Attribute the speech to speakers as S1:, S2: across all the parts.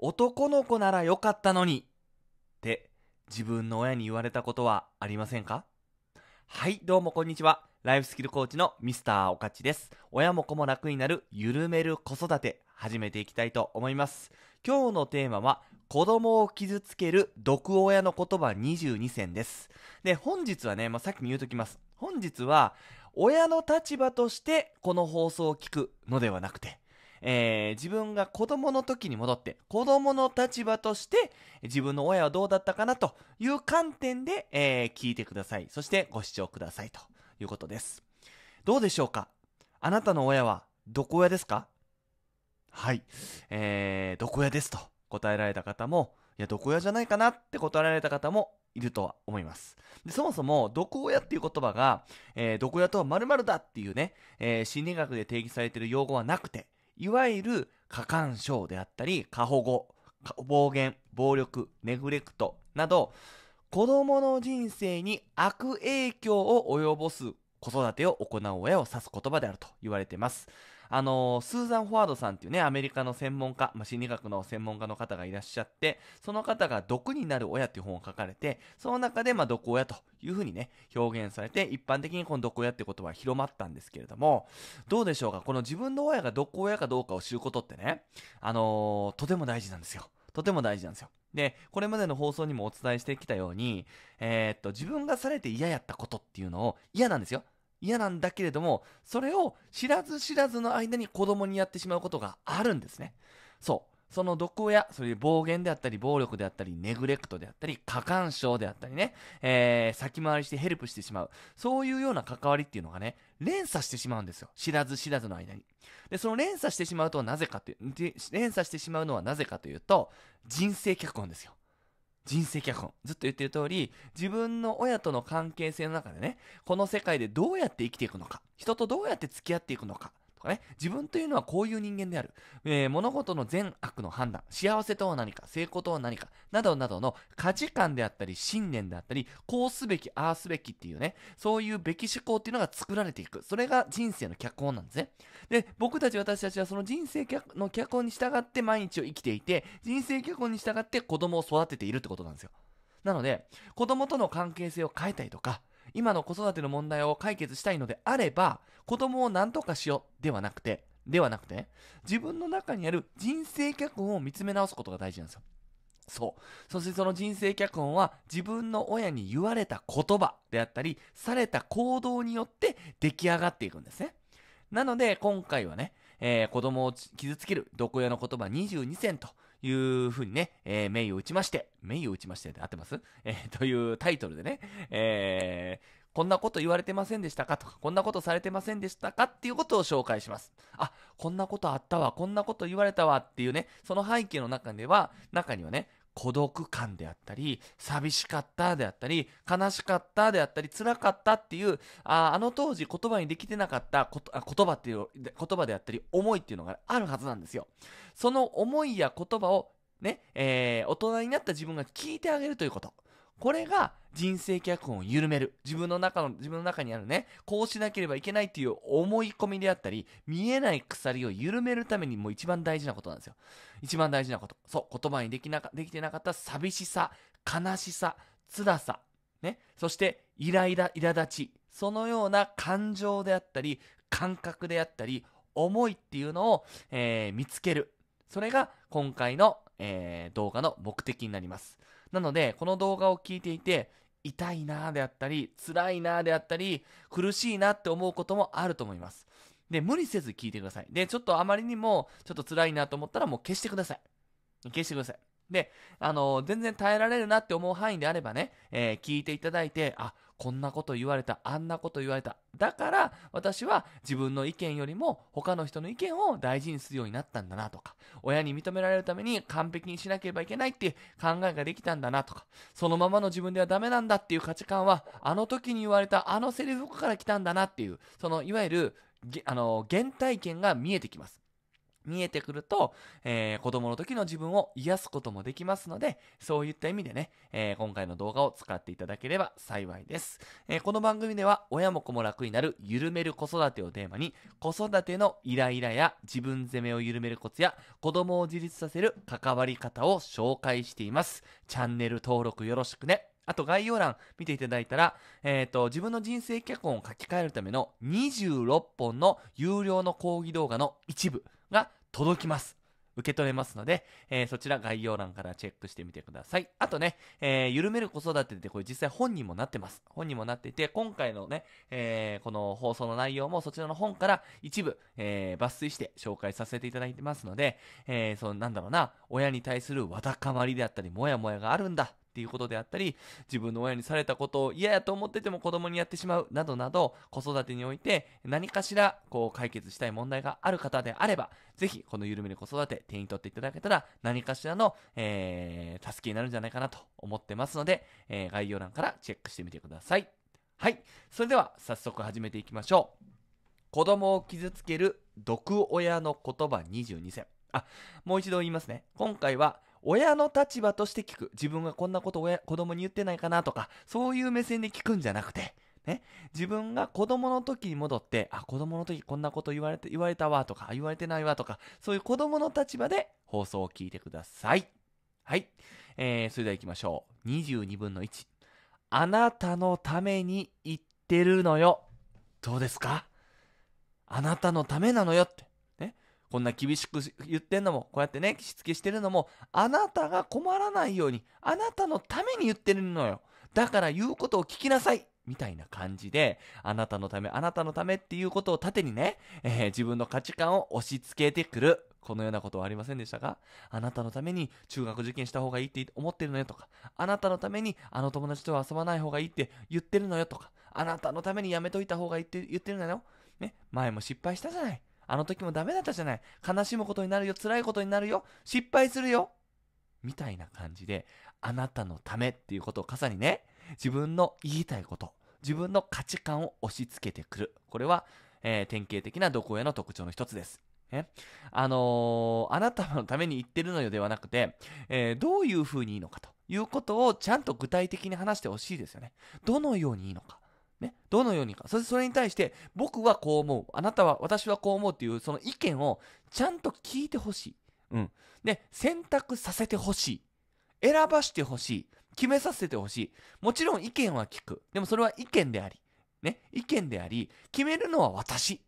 S1: 男の子ならよかったのにって自分の親に言われたことはありませんかはいどうもこんにちはライフスキルコーチのミスターおかちです親も子も楽になるゆるめる子育て始めていきたいと思います今日のテーマは子供を傷つける毒親の言葉22選です。で、本日はね、まあ、さっきに言うときます。本日は、親の立場としてこの放送を聞くのではなくて、えー、自分が子供の時に戻って、子供の立場として、自分の親はどうだったかなという観点で、えー、聞いてください。そしてご視聴くださいということです。どうでしょうかあなたの親は、どこ親ですかはい。えー、どこ親ですと答えられた方も、いや、どこ親じゃないかなって答えられた方もいるとは思います。でそもそも、どこ親っていう言葉が、えー、こ親とは〇〇だっていうね、えー、心理学で定義されている用語はなくて、いわゆる過干渉であったり、過保護、暴言、暴力、ネグレクトなど、子供の人生に悪影響を及ぼす子育てを行う親を指す言葉であると言われています。あのー、スーザン・フォワードさんっていうね、アメリカの専門家、まあ、心理学の専門家の方がいらっしゃって、その方が毒になる親っていう本を書かれて、その中で、まあ、毒親というふうにね、表現されて、一般的にこの毒親ってことは広まったんですけれども、どうでしょうかこの自分の親が毒親かどうかを知ることってね、あのー、とても大事なんですよ。とても大事なんですよ。で、これまでの放送にもお伝えしてきたように、えー、っと、自分がされて嫌やったことっていうのを嫌なんですよ。嫌なんだけれども、それを知らず知らずの間に子供にやってしまうことがあるんですね。そう。その毒親、それ暴言であったり、暴力であったり、ネグレクトであったり、過干渉であったりね、えー、先回りしてヘルプしてしまう。そういうような関わりっていうのがね、連鎖してしまうんですよ。知らず知らずの間に。で、その連鎖してしまうとはなぜかという、連鎖してしまうのはなぜかというと、人生脚本ですよ。人生脚本。ずっと言ってる通り、自分の親との関係性の中でね、この世界でどうやって生きていくのか、人とどうやって付き合っていくのか、とかね、自分というのはこういう人間である、えー、物事の善悪の判断、幸せとは何か、成功とは何か、などなどの価値観であったり、信念であったり、こうすべき、ああすべきっていうね、そういうべき思考っていうのが作られていく。それが人生の脚本なんですね。で、僕たち私たちはその人生の脚本に従って毎日を生きていて、人生脚本に従って子供を育てているってことなんですよ。なので、子供との関係性を変えたりとか、今の子育ての問題を解決したいのであれば、子供を何とかしようではなくて、ではなくて、自分の中にある人生脚本を見つめ直すことが大事なんですよ。そう。そしてその人生脚本は自分の親に言われた言葉であったり、された行動によって出来上がっていくんですね。なので今回はね、えー、子供を傷つける毒親の言葉22選というふうにね、えー、名誉打ちまして、名誉打ちましてで合ってます、えー、というタイトルでね、えー、こんなこと言われてませんでしたかとか、こんなことされてませんでしたかっていうことを紹介します。あ、こんなことあったわ、こんなこと言われたわっていうね、その背景の中では、中にはね、孤独感であったり寂しかったであったり悲しかったであったり辛かったっていうああの当時言葉にできてなかったことあ言葉っていう言葉であったり思いっていうのがあるはずなんですよその思いや言葉をね、えー、大人になった自分が聞いてあげるということこれが、人生脚本を緩める。自分の中の、自分の中にあるね、こうしなければいけないっていう思い込みであったり、見えない鎖を緩めるためにもう一番大事なことなんですよ。一番大事なこと。そう、言葉にできなか、できてなかった寂しさ、悲しさ、辛さ、ね。そして、イライラ、苛立ち。そのような感情であったり、感覚であったり、思いっていうのを、えー、見つける。それが今回の、えー、動画の目的になります。なので、この動画を聞いていて、痛いなーであったり、辛いなーであったり、苦しいなって思うこともあると思います。で、無理せず聞いてください。で、ちょっとあまりにも、ちょっと辛いなと思ったらもう消してください。消してください。で、あのー、全然耐えられるなって思う範囲であればね、えー、聞いていただいて、あ、こんなこと言われた、あんなこと言われた。だから私は自分の意見よりも他の人の意見を大事にするようになったんだなとか、親に認められるために完璧にしなければいけないっていう考えができたんだなとか、そのままの自分ではダメなんだっていう価値観は、あの時に言われたあのセリフから来たんだなっていう、そのいわゆる、あの、原体験が見えてきます。見えてくると、えー、子供の時の自分を癒すこともできますので、そういった意味でね、えー、今回の動画を使っていただければ幸いです。えー、この番組では、親も子も楽になる緩める子育てをテーマに、子育てのイライラや自分責めを緩めるコツや、子供を自立させる関わり方を紹介しています。チャンネル登録よろしくね。あと概要欄見ていただいたら、えっ、ー、と、自分の人生脚本を書き換えるための26本の有料の講義動画の一部が届きます。受け取れますので、えー、そちら概要欄からチェックしてみてください。あとね、えー、緩める子育てでこれ実際本にもなってます。本にもなっていて、今回のね、えー、この放送の内容もそちらの本から一部、え抜粋して紹介させていただいてますので、えそのなんだろうな、親に対するわだかまりであったり、もやもやがあるんだっていうことであったり、自分の親にされたことを嫌やと思ってても子供にやってしまうなどなど、子育てにおいて何かしらこう解決したい問題がある方であれば、ぜひこの緩める子育て手に取っていただけたら何かしらの、えー、助けになるんじゃないかなと思ってますので、えー、概要欄からチェックしてみてください。はい。それでは早速始めていきましょう。子供を傷つける毒親の言葉22選。あ、もう一度言いますね。今回は親の立場として聞く。自分がこんなこと親、子供に言ってないかなとか、そういう目線で聞くんじゃなくて、ね、自分が子供の時に戻って、あ、子供の時こんなこと言われて、言われたわとか、言われてないわとか、そういう子供の立場で放送を聞いてください。はい。えー、それでは行きましょう。22分の1。あなたのために言ってるのよ。どうですかあなたのためなのよって。こんな厳しく言ってんのも、こうやってね、しつけしてるのも、あなたが困らないように、あなたのために言ってるのよ。だから言うことを聞きなさいみたいな感じで、あなたのため、あなたのためっていうことを盾にね、えー、自分の価値観を押し付けてくる。このようなことはありませんでしたかあなたのために中学受験した方がいいって思ってるのよとか、あなたのためにあの友達とは遊ばない方がいいって言ってるのよとか、あなたのためにやめといた方がいいって言ってるのよ。ね、前も失敗したじゃない。あの時もダメだったじゃない。悲しむことになるよ。辛いことになるよ。失敗するよ。みたいな感じで、あなたのためっていうことを傘にね、自分の言いたいこと、自分の価値観を押し付けてくる。これは、えー、典型的な毒親の特徴の一つです。ね、あのー、あなたのために言ってるのよではなくて、えー、どういうふうにいいのかということをちゃんと具体的に話してほしいですよね。どのようにいいのか。ね、どのようにか。そしてそれに対して、僕はこう思う。あなたは、私はこう思うっていう、その意見をちゃんと聞いてほしい。うん。で、選択させてほしい。選ばしてほしい。決めさせてほしい。もちろん意見は聞く。でもそれは意見であり。ね、意見であり、決めるのは私。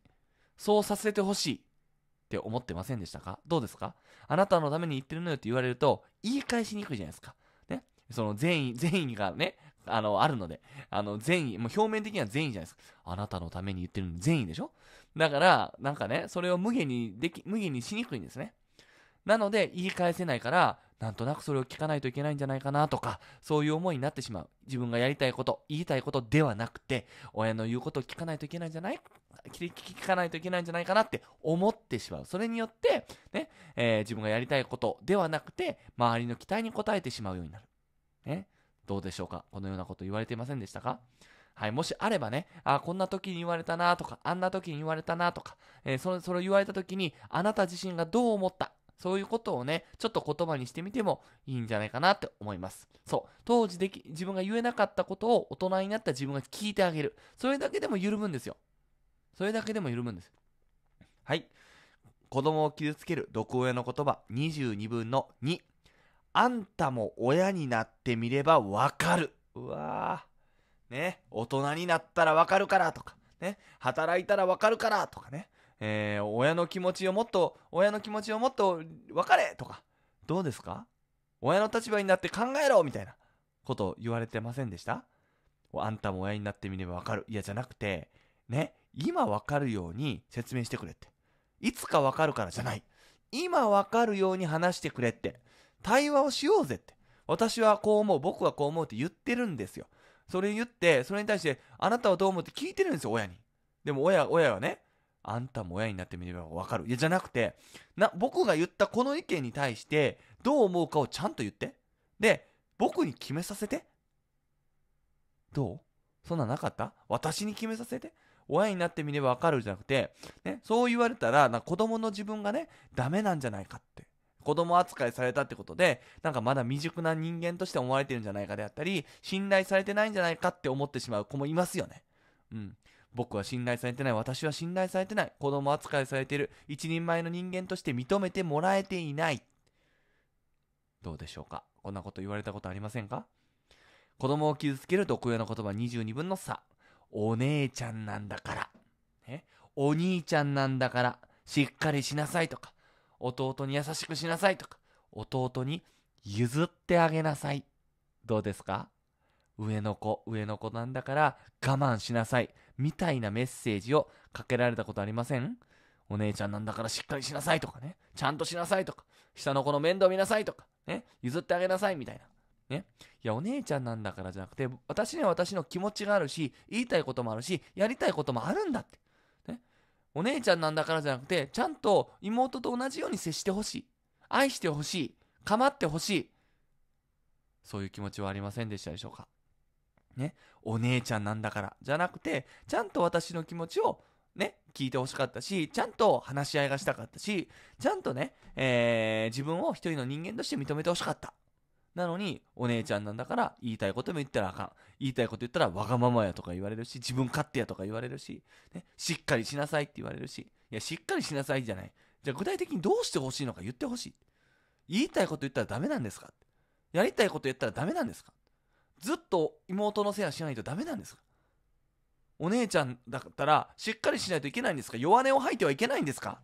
S1: そうさせてほしい。って思ってませんでしたかどうですかあなたのために言ってるのよって言われると、言い返しにくいじゃないですか。ね。その善意、善意がね、あの、あるので、あの、善意、もう表面的には善意じゃないですか。あなたのために言ってるの善意でしょだから、なんかね、それを無限にでき、無限にしにくいんですね。なので、言い返せないから、なんとなくそれを聞かないといけないんじゃないかなとか、そういう思いになってしまう。自分がやりたいこと、言いたいことではなくて、親の言うことを聞かないといけないんじゃない聞かないといけないんじゃないかなって思ってしまう。それによって、ね、えー、自分がやりたいことではなくて、周りの期待に応えてしまうようになる。ね。どうでしょうかこのようなこと言われていませんでしたかはい、もしあればね、あこんな時に言われたなとか、あんな時に言われたなとか、えー、それそれを言われた時に、あなた自身がどう思った、そういうことをね、ちょっと言葉にしてみてもいいんじゃないかなって思います。そう。当時でき、自分が言えなかったことを大人になった自分が聞いてあげる。それだけでも緩むんですよ。それだけでも緩むんです。はい。子供を傷つける毒親の言葉22分の2。あんたも親になってみればわかる。うわー。ね。大人になったらわかるからとか、ね。働いたらわかるからとかね。えー、親の気持ちをもっと、親の気持ちをもっと分かれとか、どうですか親の立場になって考えろみたいなこと言われてませんでしたあんたも親になってみればわかる。いや、じゃなくて、ね。今わかるように説明してくれって。いつかわかるからじゃない。今わかるように話してくれって。対話をしようぜって。私はこう思う、僕はこう思うって言ってるんですよ。それ言って、それに対して、あなたはどう思うって聞いてるんですよ、親に。でも親、親はね、あんたも親になってみればわかる。いや、じゃなくて、な、僕が言ったこの意見に対して、どう思うかをちゃんと言って。で、僕に決めさせて。どうそんななかった私に決めさせて。親になってみればわかるじゃなくて、ね、そう言われたら、な子供の自分がね、ダメなんじゃないかって。子供扱いされたってことで、なんかまだ未熟な人間として思われてるんじゃないかであったり、信頼されてないんじゃないかって思ってしまう子もいますよね。うん。僕は信頼されてない、私は信頼されてない、子供扱いされてる、一人前の人間として認めてもらえていない。どうでしょうかこんなこと言われたことありませんか子供を傷つける毒親の言葉22分の差。お姉ちゃんなんだから。ね、お兄ちゃんなんだから、しっかりしなさいとか、弟に優しくしなさいとか、弟に譲ってあげなさい。どうですか上の子、上の子なんだから我慢しなさい。みたいなメッセージをかけられたことありませんお姉ちゃんなんだからしっかりしなさいとかね。ちゃんとしなさいとか。下の子の面倒見なさいとか。ね。譲ってあげなさいみたいな。ね。いや、お姉ちゃんなんだからじゃなくて、私には私の気持ちがあるし、言いたいこともあるし、やりたいこともあるんだって。お姉ちゃんなんだからじゃなくて、ちゃんと妹と同じように接してほしい。愛してほしい。構ってほしい。そういう気持ちはありませんでしたでしょうか。ね、お姉ちゃんなんだからじゃなくて、ちゃんと私の気持ちをね、聞いてほしかったし、ちゃんと話し合いがしたかったし、ちゃんとね、えー、自分を一人の人間として認めてほしかった。なのに、お姉ちゃんなんだから言いたいことも言ったらあかん。言いたいこと言ったらわがままやとか言われるし、自分勝手やとか言われるし、ね、しっかりしなさいって言われるし、いや、しっかりしなさいじゃない。じゃあ具体的にどうしてほしいのか言ってほしい。言いたいこと言ったらダメなんですかやりたいこと言ったらダメなんですかずっと妹のせいはしないとダメなんですかお姉ちゃんだったらしっかりしないといけないんですか弱音を吐いてはいけないんですか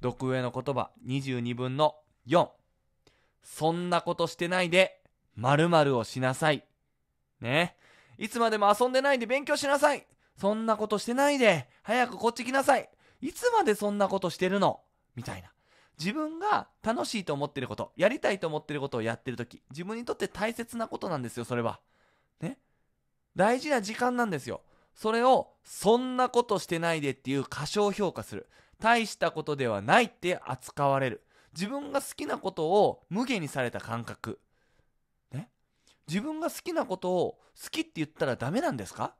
S1: 毒上の言葉22分の4そんなことしてないで、〇〇をしなさい。ね。いつまでも遊んでないで勉強しなさい。そんなことしてないで、早くこっち来なさい。いつまでそんなことしてるのみたいな。自分が楽しいと思ってること、やりたいと思ってることをやってるとき、自分にとって大切なことなんですよ、それは。ね。大事な時間なんですよ。それを、そんなことしてないでっていう過小評価する。大したことではないって扱われる。自分が好きなことを無下にされた感覚。ね。自分が好きなことを好きって言ったらダメなんですか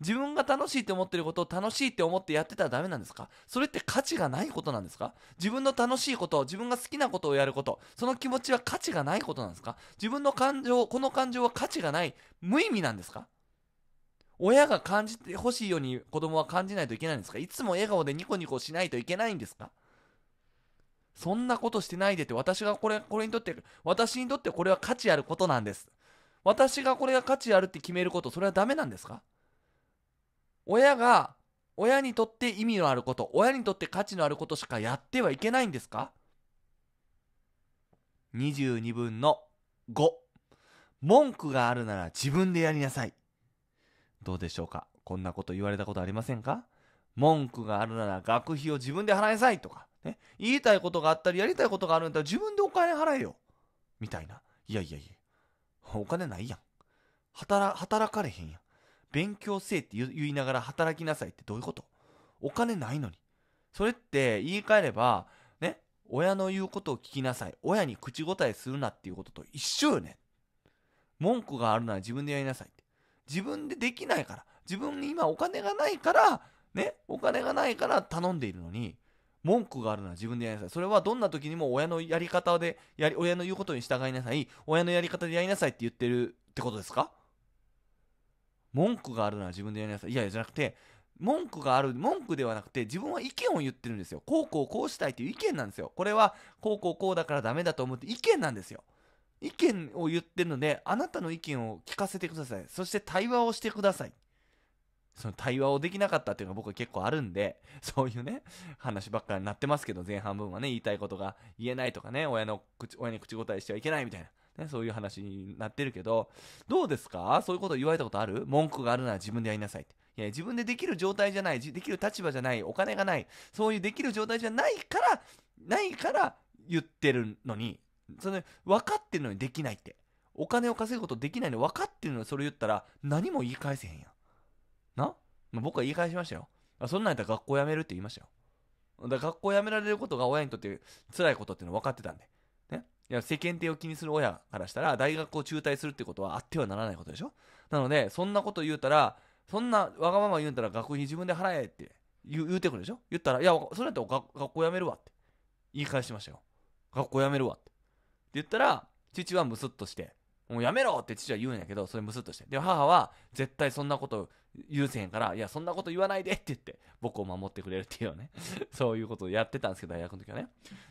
S1: 自分が楽しいって思ってることを楽しいって思ってやってたらダメなんですかそれって価値がないことなんですか自分の楽しいこと、自分が好きなことをやること、その気持ちは価値がないことなんですか自分の感情、この感情は価値がない、無意味なんですか親が感じてほしいように子供は感じないといけないんですかいつも笑顔でニコニコしないといけないんですかそんなことしてないでって、私がこれ、これにとって、私にとってこれは価値あることなんです。私がこれが価値あるって決めること、それはダメなんですか親が、親にとって意味のあること、親にとって価値のあることしかやってはいけないんですか ?22 分の5。文句があるなら自分でやりなさい。どうでしょうかこんなこと言われたことありませんか文句があるなら学費を自分で払いなさいとか、ね、言いたいことがあったり、やりたいことがあるんだったら自分でお金払えよ。みたいな。いやいやいや。お金ないやん。働、働かれへんやん。勉強せえって言いながら働きなさいってどういうことお金ないのに。それって言い換えれば、ね、親の言うことを聞きなさい。親に口答えするなっていうことと一緒よね。文句があるなら自分でやりなさいって。自分でできないから。自分に今お金がないから、ね、お金がないから頼んでいるのに、文句があるなら自分でやりなさい。それはどんな時にも親のやり方で、やり、親の言うことに従いなさい。親のやり方でやりなさいって言ってるってことですか文句があるなら自分でやりなさい。いやいや、じゃなくて、文句がある、文句ではなくて、自分は意見を言ってるんですよ。こうこうこうしたいという意見なんですよ。これは、こうこうこうだからダメだと思って意見なんですよ。意見を言ってるので、あなたの意見を聞かせてください。そして対話をしてください。その対話をできなかったっていうのが僕は結構あるんで、そういうね、話ばっかりになってますけど、前半分はね、言いたいことが言えないとかね、親の口、親に口答えしてはいけないみたいな、ね、そういう話になってるけど、どうですかそういうこと言われたことある文句があるなら自分でやりなさいって。いや、自分でできる状態じゃない、できる立場じゃない、お金がない、そういうできる状態じゃないから、ないから言ってるのに、それ、分かってるのにできないって。お金を稼ぐことできないの分かってるのにそれ言ったら何も言い返せへんやん。な、まあ、僕は言い返しましたよ。そんなんやったら学校辞めるって言いましたよ。だから学校辞められることが親にとって辛いことっていうの分かってたんで。ね。いや、世間体を気にする親からしたら、大学を中退するってことはあってはならないことでしょなので、そんなこと言うたら、そんなわがまま言うんたら学費自分で払えって言うてくるでしょ言ったら、いや、それやったら学校辞めるわって言い返しましたよ。学校辞めるわって。って言ったら、父はムスッとして、もうやめろって父は言うんやけど、それムスッとして。で、母は絶対そんなこと言うせへんから、いや、そんなこと言わないでって言って、僕を守ってくれるっていうね。そういうことをやってたんですけど、大学の時はね。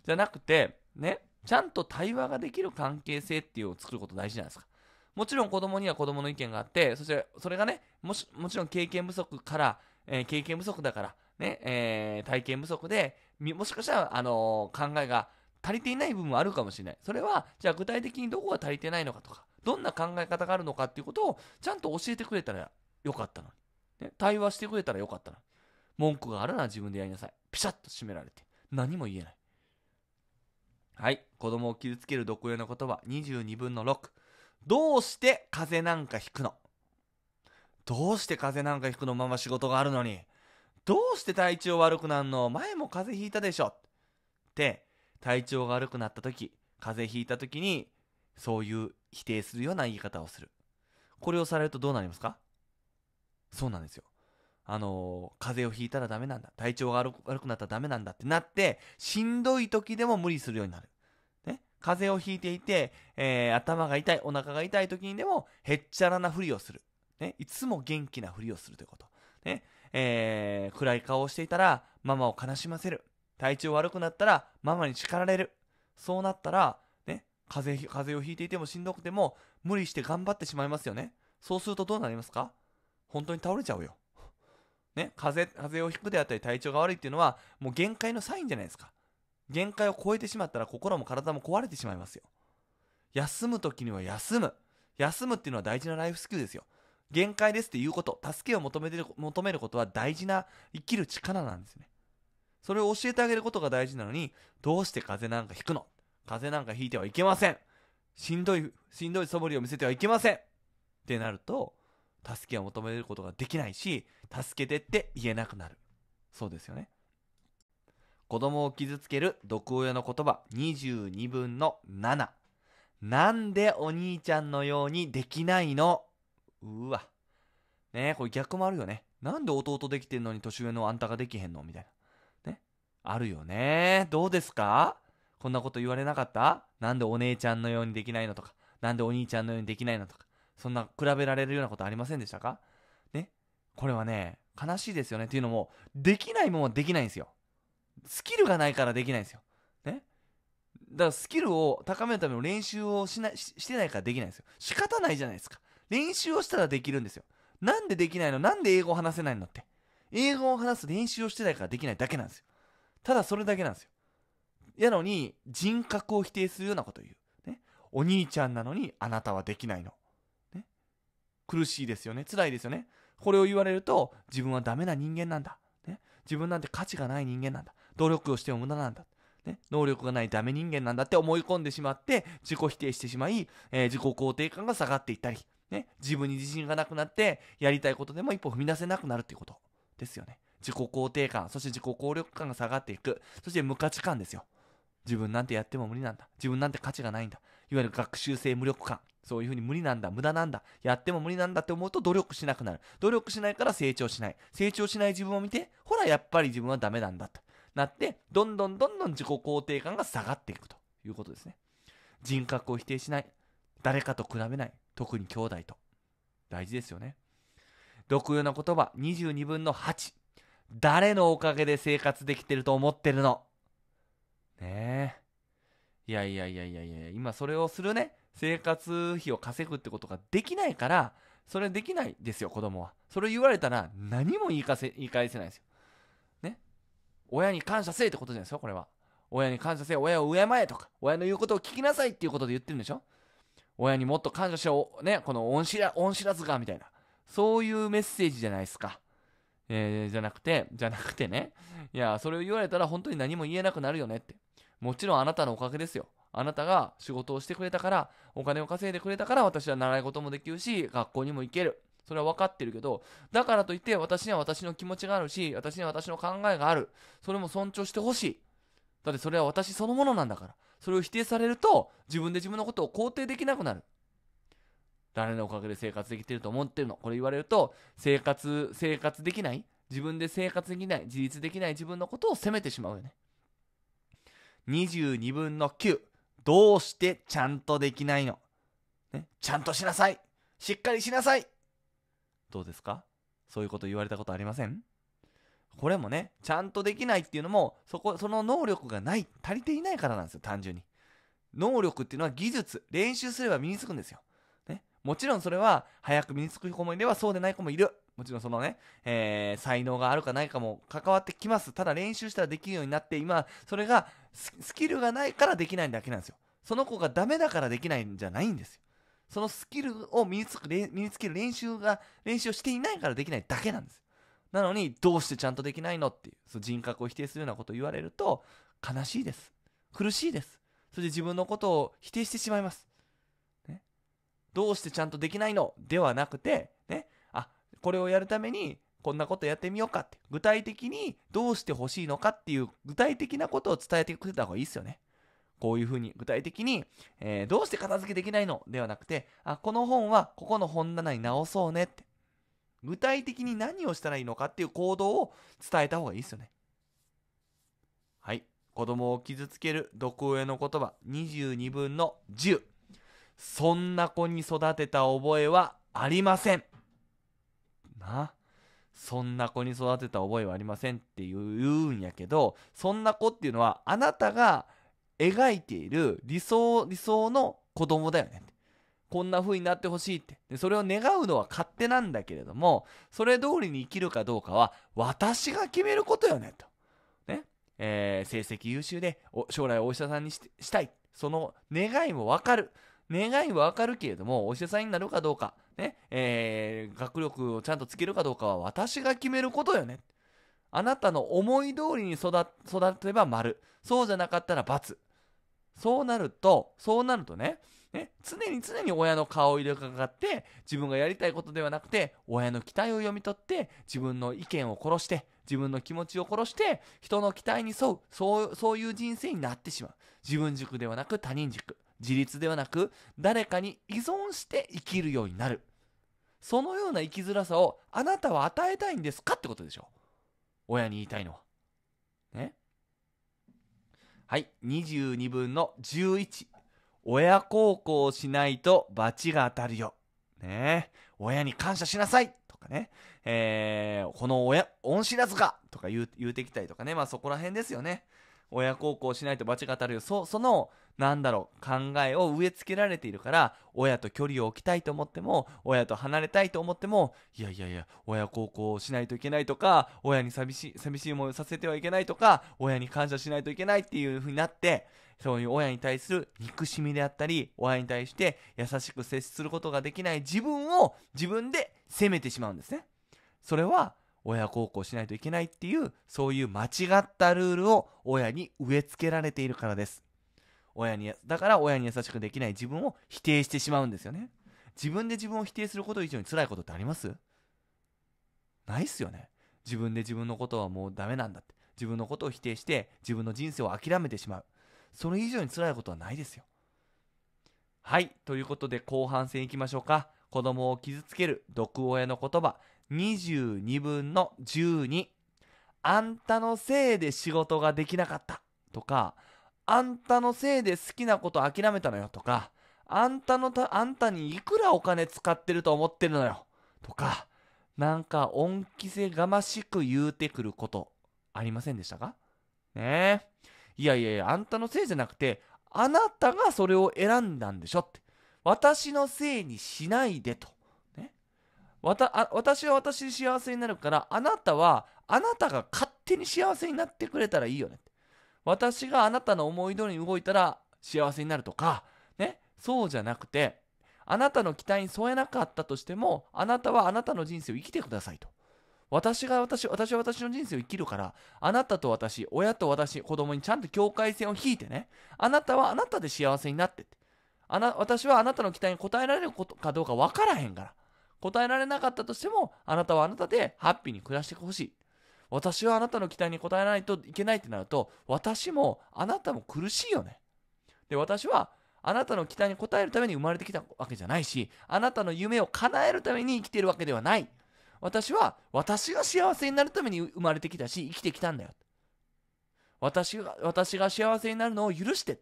S1: じゃなくて、ね、ちゃんと対話ができる関係性っていうのを作ること大事じゃないですか。もちろん子供には子供の意見があって、そしてそれがね、もしもちろん経験不足から、えー、経験不足だから、ね、えー、体験不足で、もしかしたら、あのー、考えが足りていない部分はあるかもしれない。それは、じゃあ具体的にどこが足りてないのかとか、どんな考え方があるのかっていうことをちゃんと教えてくれたらよかったのに、ね、対話してくれたらよかったのに文句があるなら自分でやりなさいピシャッと締められて何も言えないはい子供を傷つける毒用の言葉22分の6どうして風邪なんか引くのどうして風邪なんか引くのまま仕事があるのにどうして体調悪くなんの前も風邪ひいたでしょって体調が悪くなった時風邪ひいた時にそういう否定するような言い方をする。これをされるとどうなりますかそうなんですよ。あの風邪をひいたらダメなんだ。体調が悪くなったらダメなんだってなって、しんどい時でも無理するようになる。ね。風邪をひいていて、えー、頭が痛い、お腹が痛い時にでも、へっちゃらなふりをする。ね。いつも元気なふりをするということ。ね。えー、暗い顔をしていたら、ママを悲しませる。体調悪くなったら、ママに叱られる。そうなったら、風邪風邪をひいていてもしんどくても無理して頑張ってしまいますよねそうするとどうなりますか本当に倒れちゃうよ。ね、風風邪をひくであったり体調が悪いっていうのはもう限界のサインじゃないですか。限界を超えてしまったら心も体も壊れてしまいますよ。休む時には休む。休むっていうのは大事なライフスキルですよ。限界ですっていうこと、助けを求めてる求めることは大事な生きる力なんですね。それを教えてあげることが大事なのに、どうして風邪なんかひくの風邪なんかひいてはいけませんしんどいしんどい素振りを見せてはいけませんってなると助けを求めることができないし助けてって言えなくなるそうですよね子供を傷つける毒親の言葉22分の7なんでお兄ちゃんのようにできないのうわねこれ逆もあるよねなんで弟できてんのに年上のあんたができへんのみたいなねあるよねどうですかこんなこと言われなかったなんでお姉ちゃんのようにできないのとか、なんでお兄ちゃんのようにできないのとか、そんな比べられるようなことありませんでしたかね。これはね、悲しいですよね。っていうのも、できないもんはできないんですよ。スキルがないからできないんですよ。ね。だからスキルを高めるための練習をしないしてないからできないんですよ。仕方ないじゃないですか。練習をしたらできるんですよ。なんでできないのなんで英語を話せないのって。英語を話す練習をしてないからできないだけなんですよ。ただそれだけなんですよ。やのに人格を否定するようなことを言う、ね、お兄ちゃんなのにあなたはできないの、ね、苦しいですよね辛いですよねこれを言われると自分はダメな人間なんだ、ね、自分なんて価値がない人間なんだ努力をしても無駄なんだね、能力がないダメ人間なんだって思い込んでしまって自己否定してしまい、えー、自己肯定感が下がっていったり、ね、自分に自信がなくなってやりたいことでも一歩踏み出せなくなるっていうことですよね自己肯定感そして自己効力感が下がっていくそして無価値感ですよ自分なんてやっても無理なんだ。自分なんて価値がないんだ。いわゆる学習性無力感。そういうふうに無理なんだ、無駄なんだ、やっても無理なんだって思うと努力しなくなる。努力しないから成長しない。成長しない自分を見て、ほら、やっぱり自分はダメなんだとなって、どんどんどんどん自己肯定感が下がっていくということですね。人格を否定しない。誰かと比べない。特に兄弟と。大事ですよね。独用な言葉、22分の8。誰のおかげで生活できてると思ってるのねえ。いやいやいやいやいや、今それをするね、生活費を稼ぐってことができないから、それできないですよ、子供は。それ言われたら何も言いかせ言い返せないですよ。ね。親に感謝せえってことじゃないですか、これは。親に感謝せえ、親を敬えとか、親の言うことを聞きなさいっていうことで言ってるんでしょ親にもっと感謝しよう、ね、この恩知ら恩知らずが、みたいな。そういうメッセージじゃないですか。えー、じゃなくて、じゃなくてね。いや、それを言われたら本当に何も言えなくなるよねって。もちろんあなたのおかげですよ。あなたが仕事をしてくれたから、お金を稼いでくれたから、私は習い事もできるし、学校にも行ける。それは分かってるけど、だからといって、私には私の気持ちがあるし、私には私の考えがある。それも尊重してほしい。だってそれは私そのものなんだから。それを否定されると、自分で自分のことを肯定できなくなる。誰のおかげで生活できてると思ってるの。これ言われると、生活、生活できない自分で生活できない、自立できない自分のことを責めてしまうよね。22分の9。どうしてちゃんとできないの、ね、ちゃんとしなさいしっかりしなさいどうですかそういうこと言われたことありませんこれもね、ちゃんとできないっていうのも、そこ、その能力がない、足りていないからなんですよ、単純に。能力っていうのは技術、練習すれば身につくんですよ。ね。もちろんそれは、早く身につく子もいれば、そうでない子もいる。もちろんそのね、えー、才能があるかないかも関わってきます。ただ練習したらできるようになって、今、それがスキルがないからできないだけなんですよ。その子がダメだからできないんじゃないんですよ。そのスキルを身につく身につける練習が、練習をしていないからできないだけなんです。よ。なのに、どうしてちゃんとできないのっていう、その人格を否定するようなことを言われると、悲しいです。苦しいです。それで自分のことを否定してしまいます。ね、どうしてちゃんとできないのではなくて、これをやるためにこんなことやってみようかって具体的にどうしてほしいのかっていう具体的なことを伝えてくれた方がいいですよね。こういうふうに具体的に、えー、どうして片付けできないのではなくてあこの本はここの本棚に直そうねって具体的に何をしたらいいのかっていう行動を伝えた方がいいですよね。はい。子供を傷つける毒親の言葉22分の10。そんな子に育てた覚えはありません。なそんな子に育てた覚えはありませんって言うんやけどそんな子っていうのはあなたが描いている理想理想の子供だよねこんな風になってほしいってでそれを願うのは勝手なんだけれどもそれ通りに生きるかどうかは私が決めることよねと、ねえー、成績優秀で将来お医者さんにしたいその願いもわかる願いはわかるけれども、お医者さんになるかどうか、ね、えー、学力をちゃんとつけるかどうかは私が決めることよね。あなたの思い通りに育てば丸。そうじゃなかったら×。そうなると、そうなるとね、ね、常に常に親の顔色がかかって、自分がやりたいことではなくて、親の期待を読み取って、自分の意見を殺して、自分の気持ちを殺して、人の期待に沿う、そう、そういう人生になってしまう。自分軸ではなく他人軸。自立ではなく、誰かに依存して生きるようになる。そのような生きづらさをあなたは与えたいんですかってことでしょ。親に言いたいのは。ね。はい。22分の11。親孝行しないと罰が当たるよ。ね親に感謝しなさいとかね。えー、この親、恩知らずかとか言う、言うてきたりとかね。まあそこら辺ですよね。親孝行しないと罰が当たるよ。そ、その、なんだろう、考えを植え付けられているから、親と距離を置きたいと思っても、親と離れたいと思っても、いやいやいや、親孝行しないといけないとか、親に寂しい、寂しい思いをさせてはいけないとか、親に感謝しないといけないっていう風になって、そういう親に対する憎しみであったり、親に対して優しく接することができない自分を自分で責めてしまうんですね。それは、親孝行しないといけないっていう、そういう間違ったルールを親に植え付けられているからです。親にだから親に優しくできない自分を否定してしまうんですよね自分で自分を否定すること以上に辛いことってありますないっすよね自分で自分のことはもうダメなんだって自分のことを否定して自分の人生を諦めてしまうそれ以上に辛いことはないですよはいということで後半戦いきましょうか子供を傷つける毒親の言葉22分の12あんたのせいで仕事ができなかったとかあんたのせいで好きなこと諦めたのよとか、あんたのた、あんたにいくらお金使ってると思ってるのよとか、なんか恩着せがましく言うてくることありませんでしたかねえ。いやいやいや、あんたのせいじゃなくて、あなたがそれを選んだんでしょって。私のせいにしないでと。ね、わたあ私は私に幸せになるから、あなたはあなたが勝手に幸せになってくれたらいいよね。私があなたの思い通りに動いたら幸せになるとか、ね、そうじゃなくて、あなたの期待に添えなかったとしても、あなたはあなたの人生を生きてくださいと。私が私、私は私の人生を生きるから、あなたと私、親と私、子供にちゃんと境界線を引いてね、あなたはあなたで幸せになってって。あな、私はあなたの期待に応えられることかどうかわからへんから。応えられなかったとしても、あなたはあなたでハッピーに暮らしてほしい。私はあなたの期待に応えないといけないってなると、私もあなたも苦しいよね。で、私はあなたの期待に応えるために生まれてきたわけじゃないし、あなたの夢を叶えるために生きてるわけではない。私は私が幸せになるために生まれてきたし、生きてきたんだよ。私が、私が幸せになるのを許してっ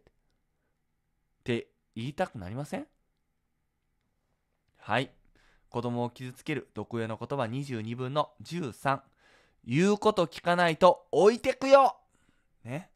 S1: て言いたくなりませんはい。子供を傷つける毒親の言葉22分の13。言うこと聞かないと置いてくよね。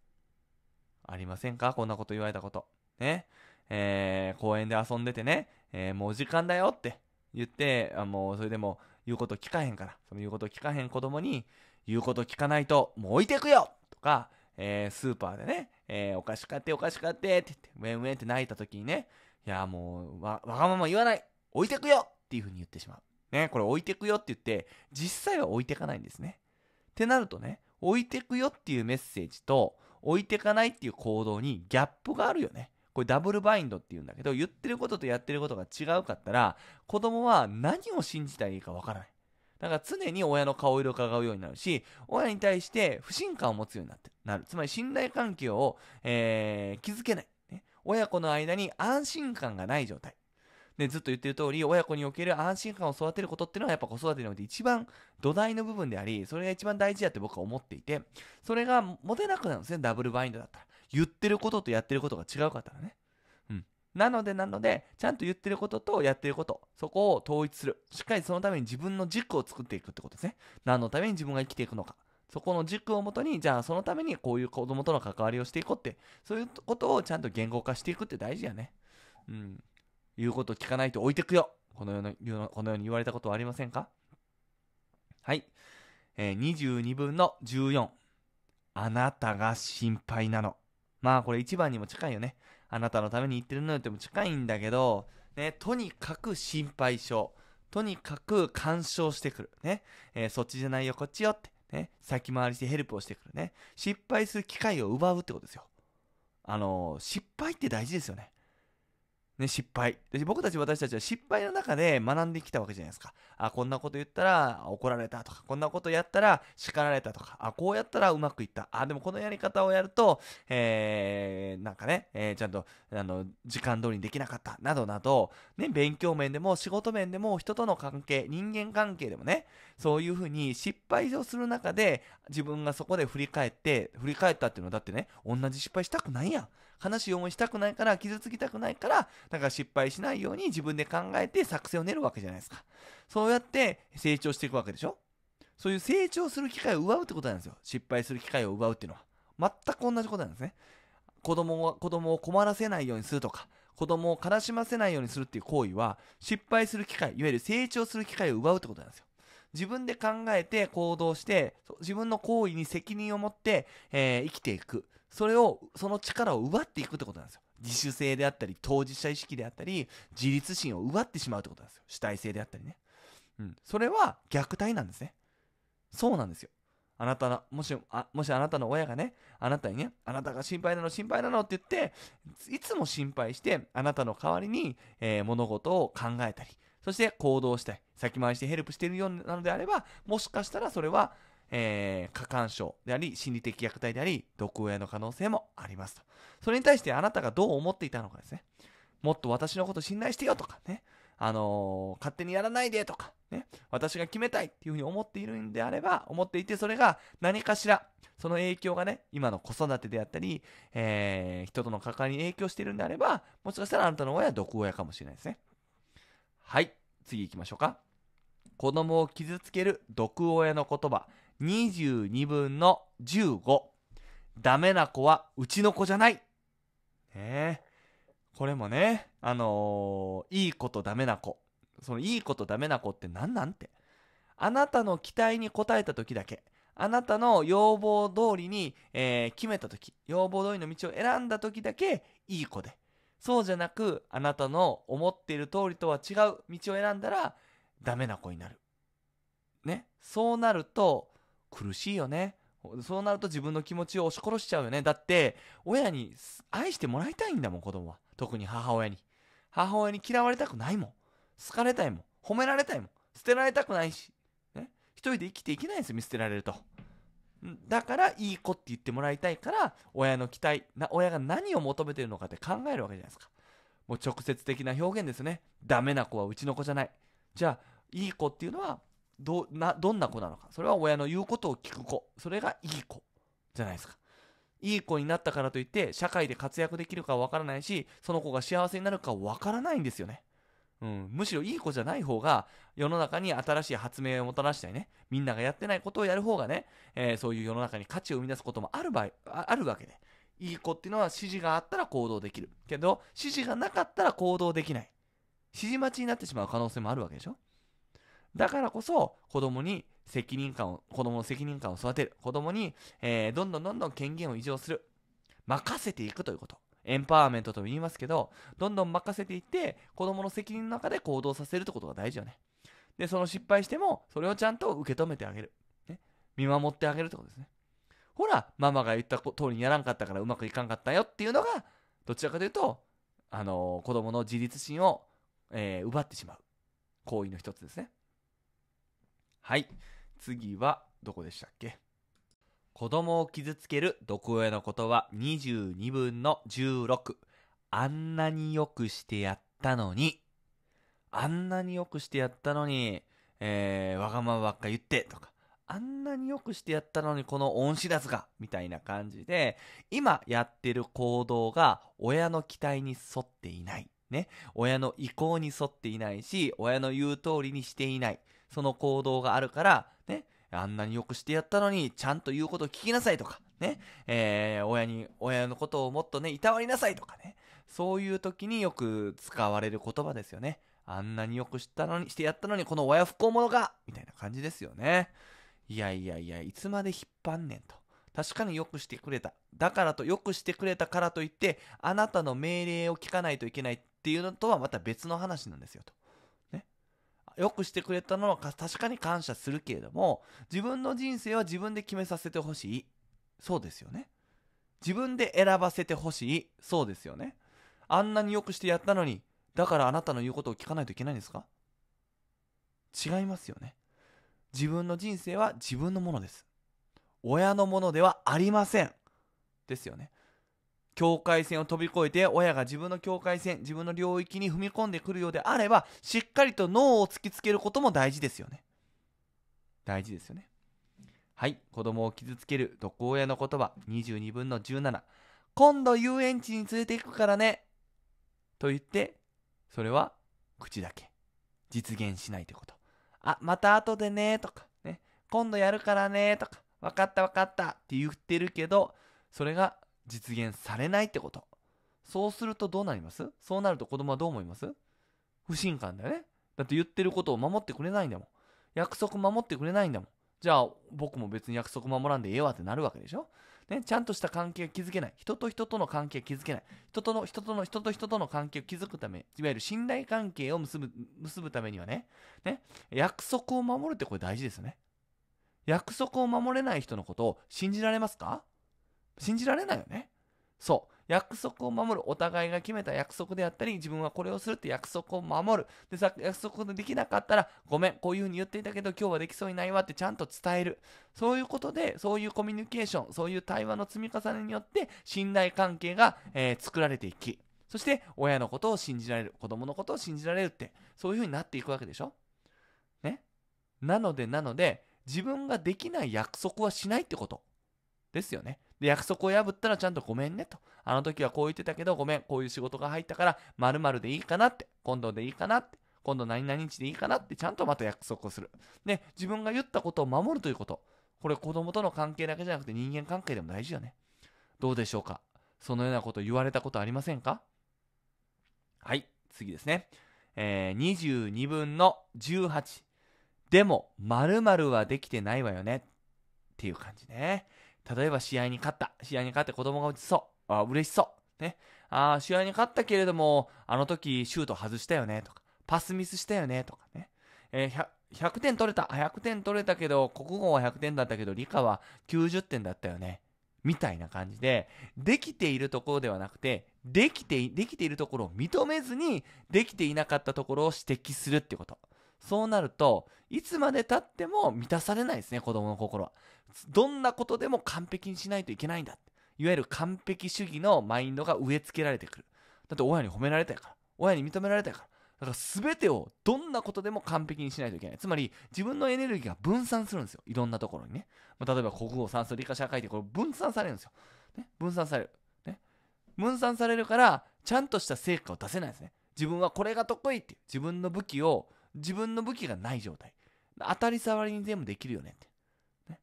S1: ありませんかこんなこと言われたこと。ね。えー、公園で遊んでてね、えー、もう時間だよって言って、あもうそれでも言うこと聞かへんから、その言うこと聞かへん子供に、言うこと聞かないともう置いてくよとか、えー、スーパーでね、えー、お菓子買ってお菓子買ってって言って、ウェンウェンって泣いた時にね、いやもうわ、わがまま言わない置いてくよっていう風に言ってしまう。ね、これ置いてくよって言って、実際は置いてかないんですね。ってなるとね、置いてくよっていうメッセージと、置いてかないっていう行動にギャップがあるよね。これダブルバインドって言うんだけど、言ってることとやってることが違うかったら、子供は何を信じたらいいかわからない。だから常に親の顔色を伺うようになるし、親に対して不信感を持つようになってなる。つまり信頼関係を、えー、築けない、ね。親子の間に安心感がない状態。ね、ずっと言ってる通り、親子における安心感を育てることっていうのはやっぱ子育てにおいて一番土台の部分であり、それが一番大事だって僕は思っていて、それが持てなくなるんですね、ダブルバインドだったら。言ってることとやってることが違うかったらね。うん。なのでなので、ちゃんと言ってることとやってること、そこを統一する。しっかりそのために自分の軸を作っていくってことですね。何のために自分が生きていくのか。そこの軸をもとに、じゃあそのためにこういう子供との関わりをしていこうって、そういうことをちゃんと言語化していくって大事やね。うん。言うこと聞かないと置いてくよこのようなこのように言われたことはありませんかはい、えー、22分の14あなたが心配なのまあこれ1番にも近いよねあなたのために言ってるのよっても近いんだけど、ね、とにかく心配性とにかく干渉してくるね、えー、そっちじゃないよこっちよってね先回りしてヘルプをしてくるね失敗する機会を奪うってことですよあのー、失敗って大事ですよねね、失敗。僕たち、私たちは失敗の中で学んできたわけじゃないですか。あ、こんなこと言ったら怒られたとか、こんなことやったら叱られたとか、あ、こうやったらうまくいった。あ、でもこのやり方をやると、えー、なんかね、えー、ちゃんと、あの、時間通りにできなかった。などなど、ね、勉強面でも仕事面でも人との関係、人間関係でもね、そういうふうに失敗をする中で、自分がそこで振り返って、振り返ったっていうのはだってね、同じ失敗したくないやん。話を思いしたくないから、傷つきたくないから、だから失敗しないように自分で考えて作戦を練るわけじゃないですか。そうやって成長していくわけでしょそういう成長する機会を奪うってことなんですよ。失敗する機会を奪うっていうのは。全く同じことなんですね。子供を、子供を困らせないようにするとか、子供を悲しませないようにするっていう行為は、失敗する機会、いわゆる成長する機会を奪うってことなんですよ。自分で考えて行動して、自分の行為に責任を持って、えー、生きていく。それをその力を奪っていくってことなんですよ自主性であったり当事者意識であったり自立心を奪ってしまうってことなんですよ主体性であったりね、うん、それは虐待なんですねそうなんですよあなたのもしあもしあなたの親がねあなたにねあなたが心配なの心配なのって言っていつも心配してあなたの代わりに、えー、物事を考えたりそして行動したい先回りしてヘルプしているようなのであればもしかしたらそれはえー、過干渉であり、心理的虐待であり、毒親の可能性もありますと。それに対してあなたがどう思っていたのかですね。もっと私のこと信頼してよとかね。あのー、勝手にやらないでとか、ね。私が決めたいっていうふうに思っているんであれば、思っていて、それが何かしら、その影響がね、今の子育てであったり、えー、人との関わりに影響しているんであれば、もしかしたらあなたの親は毒親かもしれないですね。はい。次行きましょうか。子供を傷つける毒親の言葉。22分の15。ダメな子はうちの子じゃない。ねこれもね、あのー、いい子とダメな子。そのいい子とダメな子って何なんて。あなたの期待に応えた時だけ。あなたの要望通りに、えー、決めた時。要望通りの道を選んだ時だけいい子で。そうじゃなく、あなたの思っている通りとは違う道を選んだら、ダメな子になる。ね。そうなると、苦しいよね。そうなると自分の気持ちを押し殺しちゃうよね。だって、親に愛してもらいたいんだもん、子供は。特に母親に。母親に嫌われたくないもん。好かれたいもん。褒められたいもん。捨てられたくないし。ね。一人で生きていけないんですよ、見捨てられると。だから、いい子って言ってもらいたいから、親の期待、な、親が何を求めてるのかって考えるわけじゃないですか。もう直接的な表現ですね。ダメな子はうちの子じゃない。じゃあ、いい子っていうのは、どなどんな子なのかそれは親の言うことを聞く子それがいい子じゃないですかいい子になったからといって社会で活躍できるかわからないしその子が幸せになるかわからないんですよね、うん、むしろいい子じゃない方が世の中に新しい発明をもたらしたりねみんながやってないことをやる方がね、えー、そういう世の中に価値を生み出すこともある場合あるわけでいい子っていうのは指示があったら行動できるけど指示がなかったら行動できない指示待ちになってしまう可能性もあるわけでしょだからこそ子供に責任感を、子供の責任感を育てる。子供に、えー、どんどんどんどん権限を移譲する。任せていくということ。エンパワーメントと言いますけど、どんどん任せていって、子供の責任の中で行動させるってことが大事よね。で、その失敗しても、それをちゃんと受け止めてあげる。ね、見守ってあげるってことですね。ほら、ママが言った通りにやらんかったからうまくいかんかったよっていうのが、どちらかというと、あのー、子供の自立心を、えー、奪ってしまう行為の一つですね。はい次はどこでしたっけ子供を傷つける毒親のことは22分の16あんなによくしてやったのにあんなによくしてやったのに、えー、わがままばっか言ってとかあんなによくしてやったのにこの恩知らずがみたいな感じで今やってる行動が親の期待に沿っていないね親の意向に沿っていないし親の言う通りにしていないその行動があるから、ね、あんなによくしてやったのに、ちゃんと言うことを聞きなさいとか、ね、えー、親に、親のことをもっとね、いたわりなさいとかね、そういう時によく使われる言葉ですよね。あんなによくしたのに、してやったのに、この親不幸者が、みたいな感じですよね。いやいやいや、いつまで引っ張んねんと。確かによくしてくれた。だからと、よくしてくれたからといって、あなたの命令を聞かないといけないっていうのとはまた別の話なんですよと。良くしてくれたのは確かに感謝するけれども、自分の人生は自分で決めさせてほしい。そうですよね。自分で選ばせてほしい。そうですよね。あんなに良くしてやったのに、だからあなたの言うことを聞かないといけないんですか違いますよね。自分の人生は自分のものです。親のものではありません。ですよね。境界線を飛び越えて親が自分の境界線自分の領域に踏み込んでくるようであればしっかりと脳を突きつけることも大事ですよね大事ですよねはい子供を傷つける毒親の言葉22分の17今度遊園地に連れて行くからねと言ってそれは口だけ実現しないということあまた後でねとかね今度やるからねとか分かった分かったって言ってるけどそれが実現されないってこと。そうするとどうなりますそうなると子供はどう思います不信感だよね。だって言ってることを守ってくれないんだもん。約束守ってくれないんだもん。じゃあ僕も別に約束守らんでええわってなるわけでしょね、ちゃんとした関係を築けない。人と人との関係を築けない。人との、人との、人と人との関係を築くため、いわゆる信頼関係を結ぶ、結ぶためにはね、ね、約束を守るってこれ大事ですよね。約束を守れない人のことを信じられますか信じられないよね。そう。約束を守る。お互いが決めた約束であったり、自分はこれをするって約束を守る。で、さ約束できなかったら、ごめん、こういう風に言っていたけど、今日はできそうにないわってちゃんと伝える。そういうことで、そういうコミュニケーション、そういう対話の積み重ねによって、信頼関係が、えー、作られていき、そして親のことを信じられる、子供のことを信じられるって、そういう風になっていくわけでしょねなので、なので、自分ができない約束はしないってことですよね。で、約束を破ったらちゃんとごめんねと。あの時はこう言ってたけど、ごめん、こういう仕事が入ったから、〇〇でいいかなって、今度でいいかなって、今度何々日でいいかなって、ちゃんとまた約束をする。で、自分が言ったことを守るということ。これ子供との関係だけじゃなくて人間関係でも大事よね。どうでしょうかそのようなこと言われたことありませんかはい、次ですね。えー、22分の18。でも、〇〇はできてないわよね。っていう感じね。例えば試合に勝った。試合に勝って子供が打ちそう。あ、嬉しそう。ね。あ、試合に勝ったけれども、あの時シュート外したよね、とか。パスミスしたよね、とかね。えー100、100, 点取れた。100点取れたけど、国語は100点だったけど、理科は90点だったよね。みたいな感じで、できているところではなくて、できて、できているところを認めずに、できていなかったところを指摘するってこと。そうなると、いつまでたっても満たされないですね、子供の心は。どんなことでも完璧にしないといけないんだ。いわゆる完璧主義のマインドが植え付けられてくる。だって親に褒められたやから。親に認められたやから。だから全てをどんなことでも完璧にしないといけない。つまり自分のエネルギーが分散するんですよ。いろんなところにね。まあ、例えば国語、算数、理科、社会ってこれ分散されるんですよ。ね、分散される、ね。分散されるからちゃんとした成果を出せないですね。自分はこれが得意っていう自分の武器を自分の武器がない状態。当たり障りに全部できるよねって。ね、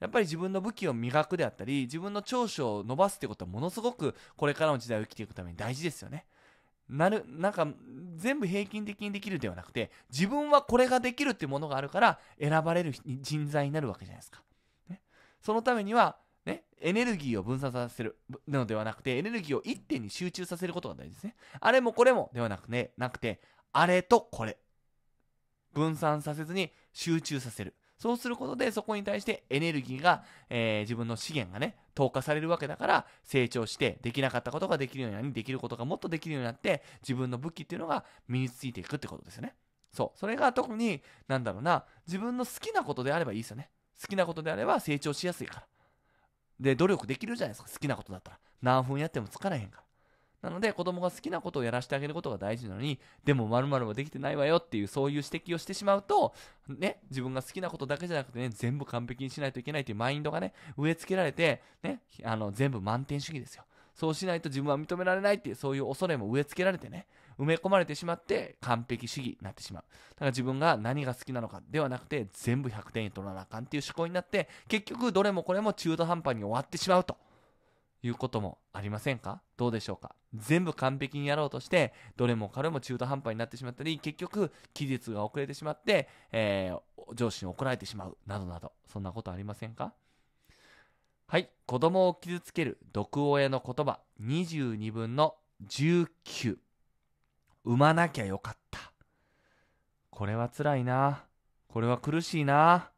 S1: やっぱり自分の武器を磨くであったり、自分の長所を伸ばすってことはものすごくこれからの時代を生きていくために大事ですよね。なる、なんか、全部平均的にできるではなくて、自分はこれができるってものがあるから、選ばれる人材になるわけじゃないですか。ね、そのためには、ね、エネルギーを分散させるのではなくて、エネルギーを一点に集中させることが大事ですね。あれもこれもではなくなくて、あれとこれ。分散させずに集中させる。そうすることで、そこに対してエネルギーが、えー、自分の資源がね、投下されるわけだから、成長して、できなかったことができるようになり、できることがもっとできるようになって、自分の武器っていうのが身についていくってことですよね。そう。それが特に、なんだろうな、自分の好きなことであればいいですよね。好きなことであれば成長しやすいから。で、努力できるじゃないですか、好きなことだったら。何分やってもかれへんから。なので子供が好きなことをやらせてあげることが大事なのに、でも〇〇はできてないわよっていうそういう指摘をしてしまうと、ね、自分が好きなことだけじゃなくてね、全部完璧にしないといけないっていうマインドがね、植え付けられて、ね、あの、全部満点主義ですよ。そうしないと自分は認められないっていう、そういう恐れも植え付けられてね、埋め込まれてしまって完璧主義になってしまう。だから自分が何が好きなのかではなくて、全部100点取らなあかんっていう思考になって、結局どれもこれも中途半端に終わってしまうということもありませんかどうでしょうか全部完璧にやろうとして、どれも彼も中途半端になってしまったり、結局、期日が遅れてしまって、えー、上司に怒られてしまう、などなど、そんなことありませんかはい、子供を傷つける毒親の言葉、22分の19。産まなきゃよかった。これは辛いな。これは苦しいな。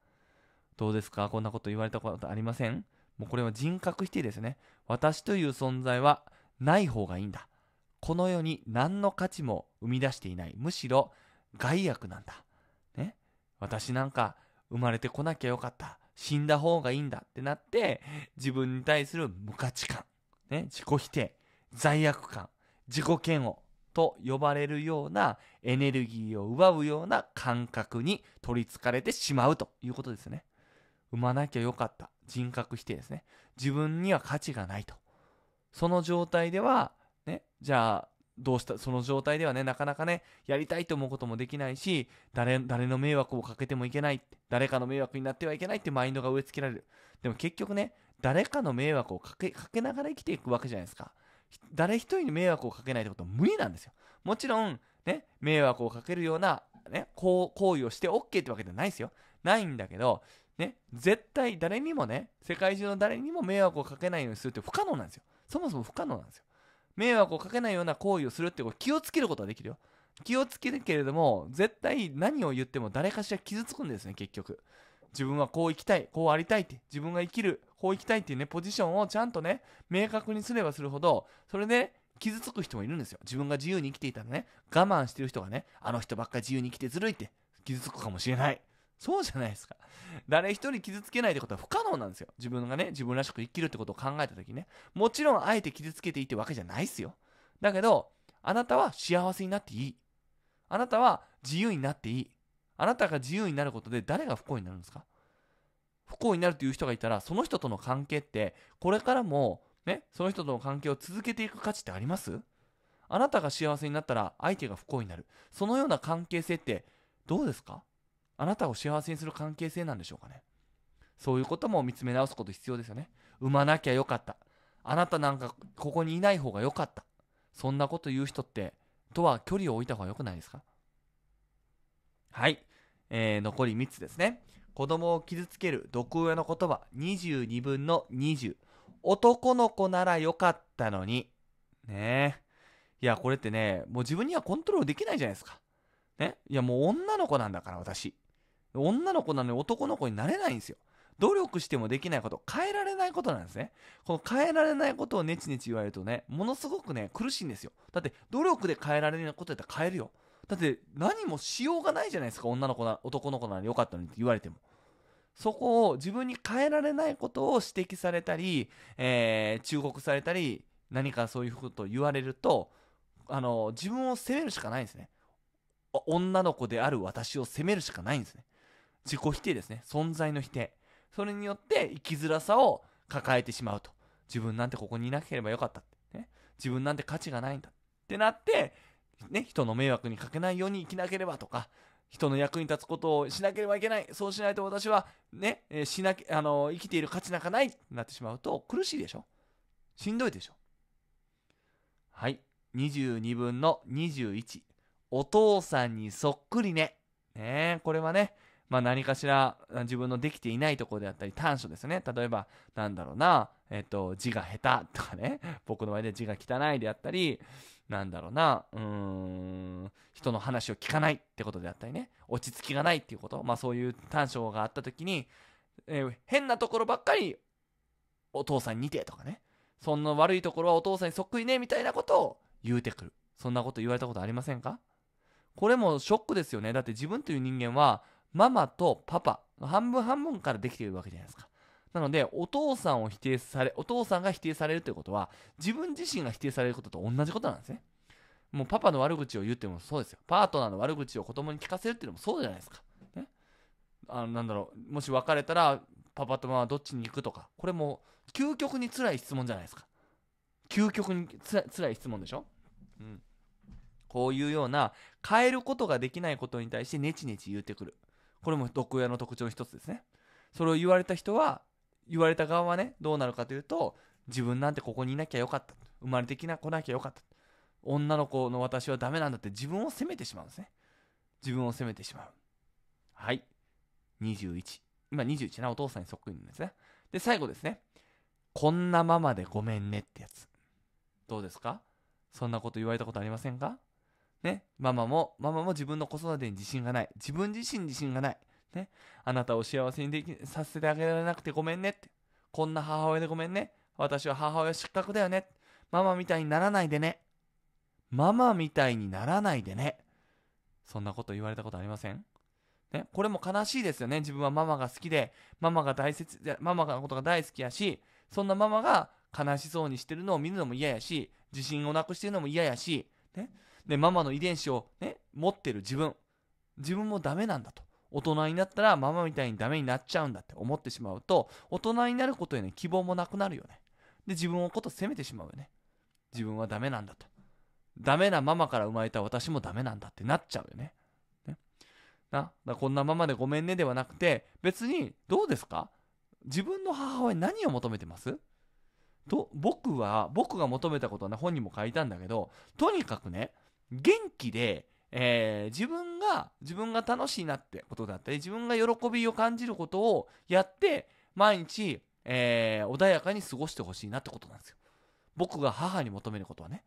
S1: どうですかこんなこと言われたことありませんもうこれは人格否定ですね。私という存在はない方がいいんだ。この世に何の価値も生み出していない。むしろ害悪なんだ。ね。私なんか生まれてこなきゃよかった。死んだ方がいいんだってなって、自分に対する無価値観、ね、自己否定、罪悪感、自己嫌悪と呼ばれるようなエネルギーを奪うような感覚に取りつかれてしまうということですね。産まなきゃよかった。人格否定ですね。自分には価値がないと。その状態では、ね、じゃあ、どうしたその状態ではねなかなかねやりたいと思うこともできないし誰誰の迷惑をかけてもいけない誰かの迷惑になってはいけないってマインドが植え付けられるでも結局ね誰かの迷惑をかけかけながら生きていくわけじゃないですか誰一人に迷惑をかけないってことは無理なんですよもちろんね迷惑をかけるような、ね、行行為をして OK ってわけじゃないですよないんだけどね絶対誰にもね世界中の誰にも迷惑をかけないようにするって不可能なんですよそもそも不可能なんですよ迷惑をかけないような行為をするってこ気をつけることはできるよ気をつけるけれども絶対何を言っても誰かしら傷つくんですね結局自分はこう生きたいこうありたいって自分が生きるこう生きたいっていうねポジションをちゃんとね明確にすればするほどそれで傷つく人もいるんですよ自分が自由に生きていたらね我慢してる人がねあの人ばっか自由に生きてずるいって傷つくかもしれないそうじゃないですか。誰一人傷つけないってことは不可能なんですよ。自分がね、自分らしく生きるってことを考えたときね。もちろん、あえて傷つけていいってわけじゃないですよ。だけど、あなたは幸せになっていい。あなたは自由になっていい。あなたが自由になることで誰が不幸になるんですか不幸になるという人がいたら、その人との関係って、これからも、ね、その人との関係を続けていく価値ってありますあなたが幸せになったら相手が不幸になる。そのような関係性ってどうですかあなたを幸せにする関係性なんでしょうかね。そういうことも見つめ直すこと必要ですよね。産まなきゃよかった。あなたなんかここにいない方がよかった。そんなこと言う人って、とは距離を置いた方がよくないですかはい。えー、残り3つですね。子供を傷つける毒親の言葉、22分の20。男の子ならよかったのに。ねいや、これってね、もう自分にはコントロールできないじゃないですか。ね。いや、もう女の子なんだから、私。女の子なのに男の子になれないんですよ。努力してもできないこと、変えられないことなんですね。この変えられないことをネチネチ言われるとね、ものすごくね、苦しいんですよ。だって、努力で変えられないことやったら変えるよ。だって、何もしようがないじゃないですか、女の子な、男の子ならよかったのにって言われても。そこを自分に変えられないことを指摘されたり、えー、忠告されたり、何かそういうことを言われると、あの、自分を責めるしかないんですね。女の子である私を責めるしかないんですね。自己否定ですね存在の否定それによって生きづらさを抱えてしまうと自分なんてここにいなければよかった、ね、自分なんて価値がないんだってなって、ね、人の迷惑にかけないように生きなければとか人の役に立つことをしなければいけないそうしないと私はね、えー、しなあの生きている価値なんかないってなってしまうと苦しいでしょしんどいでしょはい22分の21お父さんにそっくりねねこれはねまあ、何かしら自分のできていないところであったり短所ですね例えばなんだろうな、えっと、字が下手とかね 僕の場合で字が汚いであったりなんだろうなうーん人の話を聞かないってことであったりね落ち着きがないっていうこと、まあ、そういう短所があった時に、えー、変なところばっかりお父さんに似てとかねそんな悪いところはお父さんにそっくりねみたいなことを言うてくるそんなこと言われたことありませんかこれもショックですよねだって自分という人間はママとパパ、半分半分からできているわけじゃないですか。なので、お父さんを否定され、お父さんが否定されるということは、自分自身が否定されることと同じことなんですね。もうパパの悪口を言ってもそうですよ。パートナーの悪口を子供に聞かせるっていうのもそうじゃないですか。ね。あの、なんだろう、もし別れたら、パパとママはどっちに行くとか、これも究極に辛い質問じゃないですか。究極につら辛い質問でしょうん。こういうような、変えることができないことに対してネチネチ言ってくる。これも毒親の特徴の一つですねそれを言われた人は言われた側はねどうなるかというと自分なんてここにいなきゃよかった生まれてきな来なきゃよかった女の子の私はダメなんだって自分を責めてしまうんですね自分を責めてしまうはい21今21なお父さんにそっくりなんですねで最後ですねこんなままでごめんねってやつどうですかそんなこと言われたことありませんかね、ママも、ママも自分の子育てに自信がない。自分自身に自信がない。ね、あなたを幸せにできさせてあげられなくてごめんねって。こんな母親でごめんね。私は母親失格だよね。ママみたいにならないでね。ママみたいにならないでね。そんなこと言われたことありませんね、これも悲しいですよね。自分はママが好きで、ママが大切、ママのことが大好きやし、そんなママが悲しそうにしてるのを見るのも嫌やし、自信をなくしてるのも嫌やし、ね、で、ママの遺伝子をね、持ってる自分、自分もダメなんだと。大人になったらママみたいにダメになっちゃうんだって思ってしまうと、大人になることへの希望もなくなるよね。で、自分をこと責めてしまうよね。自分はダメなんだと。ダメなママから生まれた私もダメなんだってなっちゃうよね。ねな、こんなママでごめんねではなくて、別にどうですか自分の母親何を求めてますと僕は僕が求めたことはね本にも書いたんだけどとにかくね元気で、えー、自分が自分が楽しいなってことだったり自分が喜びを感じることをやって毎日、えー、穏やかに過ごしてほしいなってことなんですよ。僕が母に求めることはね。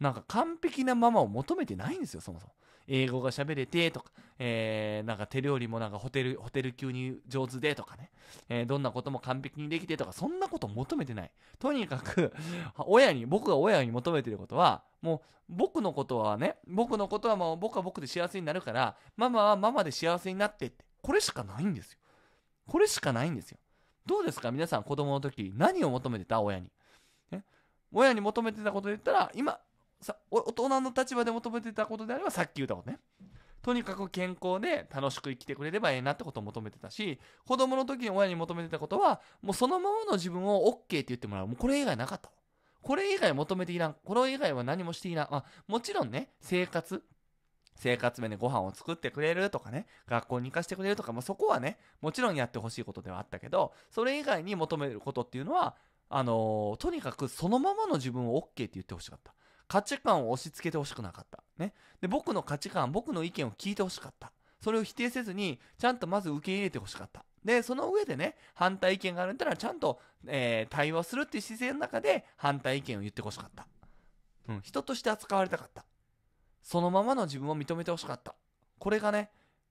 S1: なんか完璧なままを求めてないんですよ、そもそも。英語が喋れてとか、えー、なんか手料理もなんかホテル、ホテル級に上手でとかね、えー、どんなことも完璧にできてとか、そんなこと求めてない。とにかく、親に、僕が親に求めてることは、もう僕のことはね、僕のことはもう僕は僕で幸せになるから、ママはママで幸せになってって、これしかないんですよ。これしかないんですよ。どうですか皆さん子供の時、何を求めてた親に。ね、親に求めてたことで言ったら、今、さ大人の立場で求めてたことであればさっき言ったことねとにかく健康で楽しく生きてくれればええなってことを求めてたし子供の時に親に求めてたことはもうそのままの自分を OK って言ってもらうもうこれ以外なかったこれ以外求めていらんこれ以外は何もしていらん、まあ、もちろんね生活生活面でご飯を作ってくれるとかね、学校に行かせてくれるとか、まあ、そこはね、もちろんやってほしいことではあったけど、それ以外に求めることっていうのは、あのー、とにかくそのままの自分を OK って言ってほしかった。価値観を押し付けてほしくなかった。ね。で、僕の価値観、僕の意見を聞いてほしかった。それを否定せずに、ちゃんとまず受け入れてほしかった。で、その上でね、反対意見があるんだったら、ちゃんと、えー、対話するっていう姿勢の中で、反対意見を言ってほしかった。うん、人として扱われたかった。そのままの自分を認めてほしかった。これがね、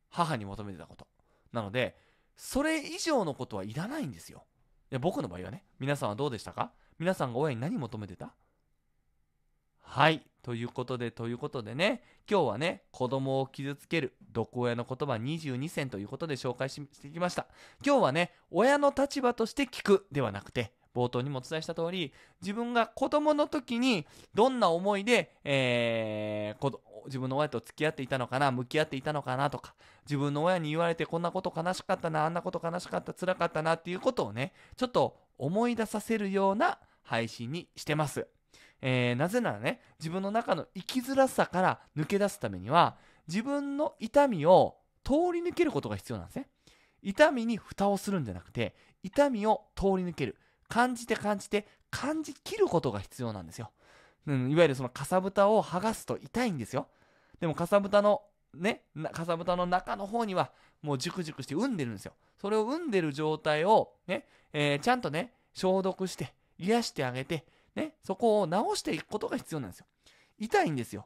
S1: 母に求めてたこと。なので、それ以上のことはいらないんですよ。いや僕の場合はね、皆さんはどうでしたか皆さんが親に何求めてたはい。ということで、ということでね、今日はね、子供を傷つける、毒親の言葉22選ということで紹介してきました。今日はね、親の立場として聞くではなくて、冒頭にもお伝えした通り、自分が子供の時にどんな思いで、えー、自分の親と付き合っていたのかな、向き合っていたのかなとか、自分の親に言われてこんなこと悲しかったな、あんなこと悲しかった、辛かったなっていうことをね、ちょっと思い出させるような配信にしてます。えー、なぜならね自分の中の生きづらさから抜け出すためには自分の痛みを通り抜けることが必要なんですね痛みに蓋をするんじゃなくて痛みを通り抜ける感じて感じて感じきることが必要なんですよ、うん、いわゆるそのかさぶたを剥がすと痛いんですよでもかさぶたのねかさぶたの中の方にはもうジュクジュクして産んでるんですよそれを産んでる状態をね、えー、ちゃんとね消毒して癒してあげてね、そこを直していくことが必要なんですよ。痛いんですよ。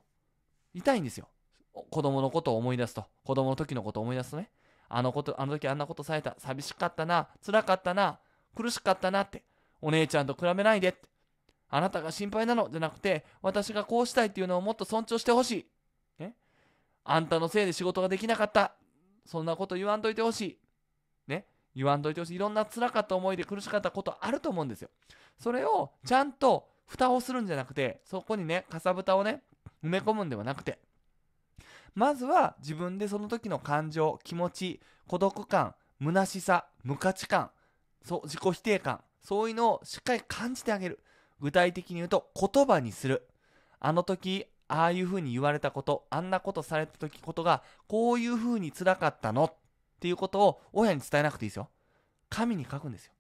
S1: 痛いんですよ。子供のことを思い出すと。子供の時のことを思い出すとね。あのこと、あの時あんなことされた。寂しかったな。辛かったな。苦しかったなって。お姉ちゃんと比べないでって。あなたが心配なのじゃなくて、私がこうしたいっていうのをもっと尊重してほしい。ね。あんたのせいで仕事ができなかった。そんなこと言わんといてほしい。ね。言わんといてほしい。いろんな辛かった思いで苦しかったことあると思うんですよ。それをちゃんと蓋をするんじゃなくてそこにねかさぶたをね埋め込むんではなくてまずは自分でその時の感情気持ち孤独感虚しさ無価値観そう自己否定感そういうのをしっかり感じてあげる具体的に言うと言葉にするあの時ああいうふうに言われたことあんなことされた時ことがこういうふうに辛かったのっていうことを親に伝えなくていいですよ神に書くんですよ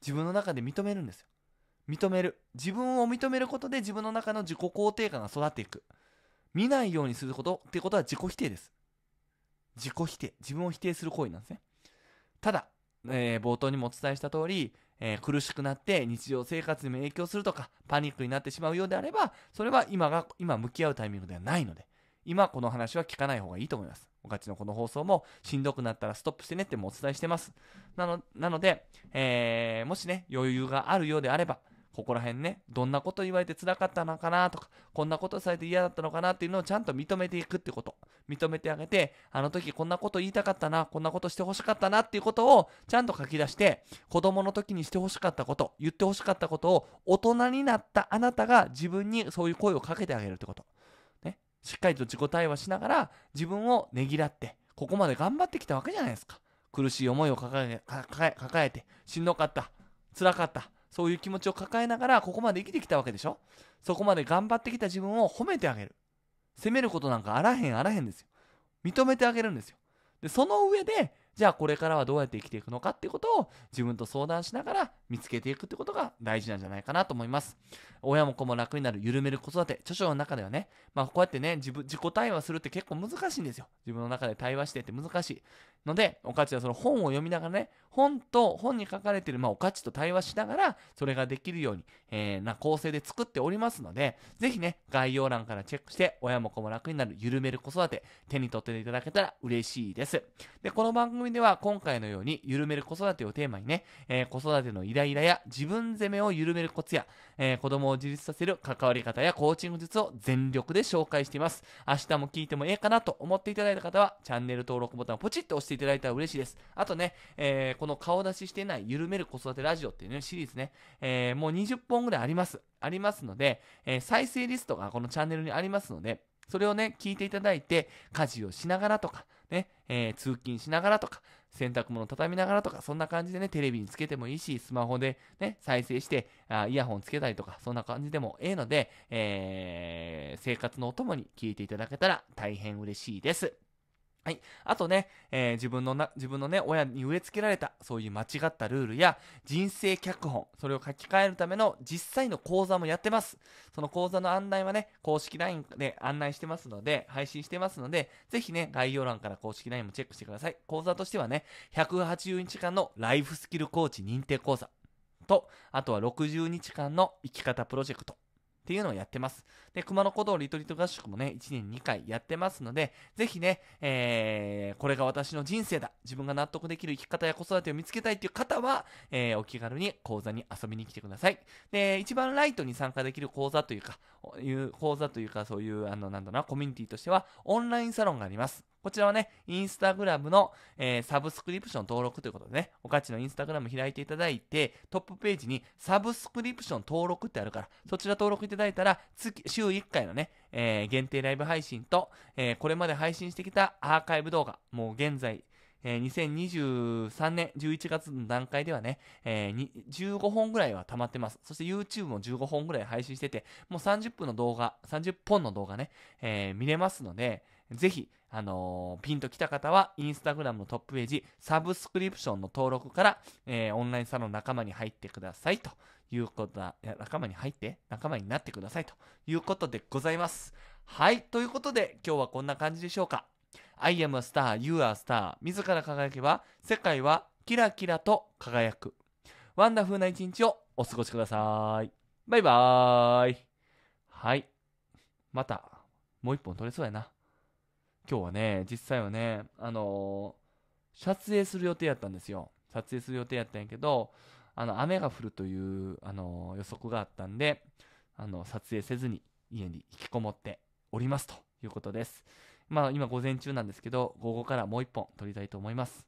S1: 自分の中で認めるんですよ認める自分を認めることで自分の中の自己肯定感が育っていく見ないようにすることってことは自己否定です自己否定自分を否定する行為なんですねただ、えー、冒頭にもお伝えした通り、えー、苦しくなって日常生活にも影響するとかパニックになってしまうようであればそれは今が今向き合うタイミングではないので今この話は聞かない方がいいと思います。おかちのこの放送もしんどくなったらストップしてねってもお伝えしてます。なのなので、えー、もしね、余裕があるようであれば、ここら辺ね、どんなこと言われて辛かったのかなとか、こんなことされて嫌だったのかなっていうのをちゃんと認めていくってこと。認めてあげて、あの時こんなこと言いたかったな、こんなことしてほしかったなっていうことをちゃんと書き出して、子供の時にしてほしかったこと、言ってほしかったことを大人になったあなたが自分にそういう声をかけてあげるってこと。ね。しっかりと自己対話しながら自分をねぎらって、ここまで頑張ってきたわけじゃないですか。苦しい思いを抱えて、しんどかった、辛かった、そういう気持ちを抱えながらここまで生きてきたわけでしょそこまで頑張ってきた自分を褒めてあげる責めることなんかあらへんあらへんですよ認めてあげるんですよでその上でじゃあこれからはどうやって生きていくのかっていうことを自分と相談しながら見つけていくってことが大事なんじゃないかなと思います親も子も楽になる緩める子育て著書の中ではねまあこうやってね自分自己対話するって結構難しいんですよ自分の中で対話してって難しいので、おかちはその本を読みながらね、本と本に書かれている、まあ、おかちと対話しながら、それができるように、えー、な構成で作っておりますので、ぜひね、概要欄からチェックして、親も子も楽になる緩める子育て、手に取っていただけたら嬉しいです。で、この番組では今回のように、緩める子育てをテーマにね、えー、子育てのイライラや自分責めを緩めるコツや、えー、子供を自立させる関わり方やコーチング術を全力で紹介しています。明日も聞いてもええかなと思っていただいた方は、チャンネル登録ボタンをポチッと押してしていただいたら嬉しいです。あとね、えー、この顔出ししてない緩める子育てラジオっていうね、シリーズね、えー、もう20本ぐらいあります。ありますので、えー、再生リストがこのチャンネルにありますので、それをね、聞いていただいて、家事をしながらとか、ね、え通勤しながらとか、洗濯物畳みながらとか、そんな感じでね、テレビにつけてもいいし、スマホでね、再生して、あイヤホンつけたりとか、そんな感じでもええので、えー、生活のお供に聞いていただけたら大変嬉しいです。はい。あとね、えー、自分のな、自分のね、親に植え付けられた、そういう間違ったルールや、人生脚本、それを書き換えるための実際の講座もやってます。その講座の案内はね、公式 LINE で案内してますので、配信してますので、ぜひね、概要欄から公式 LINE もチェックしてください。講座としてはね、180日間のライフスキルコーチ認定講座と、あとは60日間の生き方プロジェクトっていうのをやってます。で、熊野古道リトリート合宿もね、1年2回やってますので、ぜひね、えー、これが私の人生だ。自分が納得できる生き方や子育てを見つけたいっていう方は、えー、お気軽に講座に遊びに来てください。で、一番ライトに参加できる講座というか、いう講座というか、そういう、あの、なんだな、コミュニティとしては、オンラインサロンがあります。こちらはね、インスタグラムの、えー、サブスクリプション登録ということでね、おかちのインスタグラム開いていただいて、トップページにサブスクリプション登録ってあるから、そちら登録いただいたら、月、週週1回のね、えー、限定ライブ配信と、えー、これまで配信してきたアーカイブ動画、もう現在、えー、2023年11月の段階ではね、えー、15本ぐらいは溜まってます。そして YouTube も15本ぐらい配信してて、もう30分の動画、30本の動画ね、えー、見れますので、ぜひ、あのー、ピンときた方は、インスタグラムのトップページ、サブスクリプションの登録から、えー、オンラインサロン仲間に入ってくださいということだ、いや仲間に入って、仲間になってくださいということでございます。はい、ということで、今日はこんな感じでしょうか。I am a star, you are a star. 自ら輝けば、世界はキラキラと輝く。ワンダフルな一日をお過ごしください。バイバーイ。はい。また、もう一本取れそうやな。今日はね、実際はね、あのー、撮影する予定やったんですよ。撮影する予定やったんやけど、あの、雨が降るという、あのー、予測があったんで、あの、撮影せずに家に引きこもっておりますということです。まあ、今午前中なんですけど、午後からもう一本撮りたいと思います。